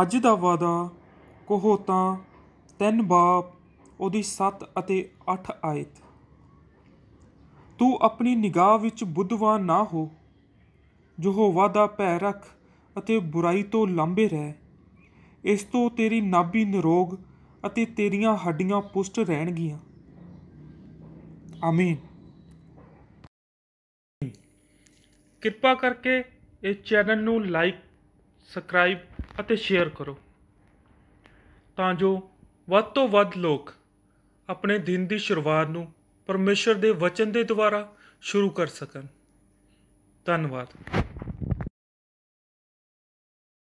ਅੱਜ ਦਾ ਵਾਦਾ ਕਹੋਤਾ ਤਿੰਨ ਬਾਪ ਉਹਦੀ 7 ਅਤੇ 8 ਆਇਤ ਤੂੰ ਆਪਣੀ ਨਿਗਾਹ ਵਿੱਚ ਬੁੱਧਵਾਨ ਨਾ ਹੋ ਯਹੋਵਾ ਦਾ ਭੈ ਰੱਖ ਅਤੇ ਬੁਰਾਈ ਤੋਂ ਲਾਂਭੇ ਰਹਿ ਇਸ ਤੋਂ ਤੇਰੀ ਨਾਭੀ ਨਿਰੋਗ ਅਤੇ ਤੇਰੀਆਂ ਹੱਡੀਆਂ ਪੁਸ਼ਟ ਰਹਿਣਗੀਆਂ ਆਮੀਨ ਕਿਰਪਾ ਕਰਕੇ ਇਸ ਚੈਨਲ ਨੂੰ ਲਾਈਕ ਸਬਸਕ੍ਰਾਈਬ ਅਤੇ ਸ਼ੇਅਰ ਕਰੋ ਤਾਂ ਜੋ ਵੱਧ ਤੋਂ ਵੱਧ ਲੋਕ ਆਪਣੇ ਦਿਨ ਦੀ ਸ਼ੁਰੂਆਤ ਨੂੰ ਪਰਮੇਸ਼ਰ ਦੇ ਵਚਨ ਦੇ ਦੁਆਰਾ ਸ਼ੁਰੂ ਕਰ ਸਕਣ ਧੰਨਵਾਦ